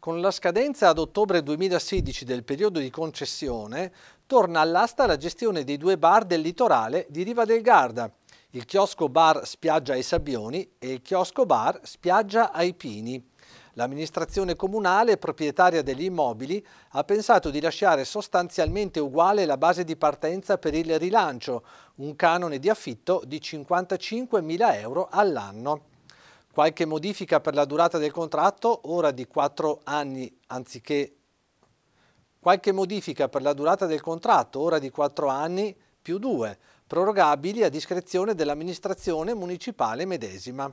Con la scadenza ad ottobre 2016 del periodo di concessione, torna all'asta la gestione dei due bar del litorale di Riva del Garda, il chiosco bar Spiaggia ai Sabbioni e il chiosco bar Spiaggia ai Pini. L'amministrazione comunale, proprietaria degli immobili, ha pensato di lasciare sostanzialmente uguale la base di partenza per il rilancio, un canone di affitto di 55.000 euro all'anno qualche modifica per la durata del contratto, ora di 4 anni anziché qualche modifica per la durata del contratto, ora di 4 anni più 2, prorogabili a discrezione dell'amministrazione municipale medesima.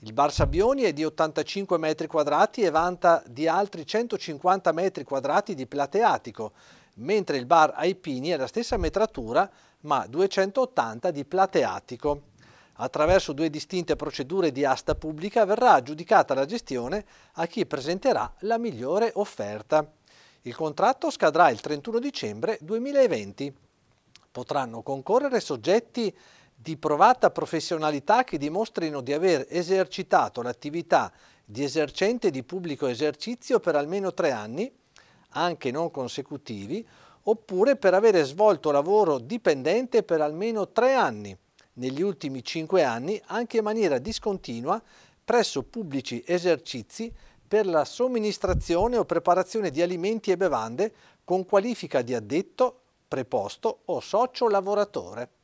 Il bar Sabbioni è di 85 metri quadrati e vanta di altri 150 metri quadrati di plateatico, mentre il bar Aipini è la stessa metratura ma 280 di plateatico. Attraverso due distinte procedure di asta pubblica verrà aggiudicata la gestione a chi presenterà la migliore offerta. Il contratto scadrà il 31 dicembre 2020. Potranno concorrere soggetti di provata professionalità che dimostrino di aver esercitato l'attività di esercente di pubblico esercizio per almeno tre anni, anche non consecutivi, oppure per avere svolto lavoro dipendente per almeno tre anni, negli ultimi cinque anni anche in maniera discontinua presso pubblici esercizi per la somministrazione o preparazione di alimenti e bevande con qualifica di addetto, preposto o socio lavoratore.